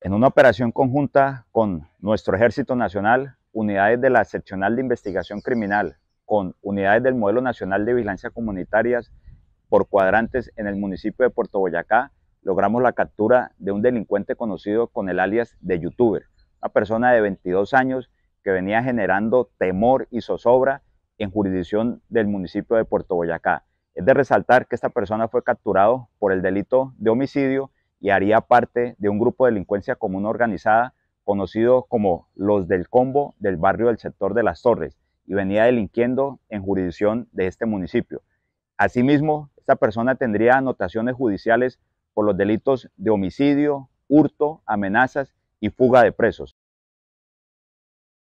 En una operación conjunta con nuestro Ejército Nacional, unidades de la Seccional de Investigación Criminal, con unidades del Modelo Nacional de Vigilancia Comunitarias por cuadrantes en el municipio de Puerto Boyacá, logramos la captura de un delincuente conocido con el alias de youtuber, una persona de 22 años que venía generando temor y zozobra en jurisdicción del municipio de Puerto Boyacá. Es de resaltar que esta persona fue capturado por el delito de homicidio y haría parte de un grupo de delincuencia común organizada conocido como los del combo del barrio del sector de las Torres y venía delinquiendo en jurisdicción de este municipio. Asimismo, esta persona tendría anotaciones judiciales por los delitos de homicidio, hurto, amenazas y fuga de presos.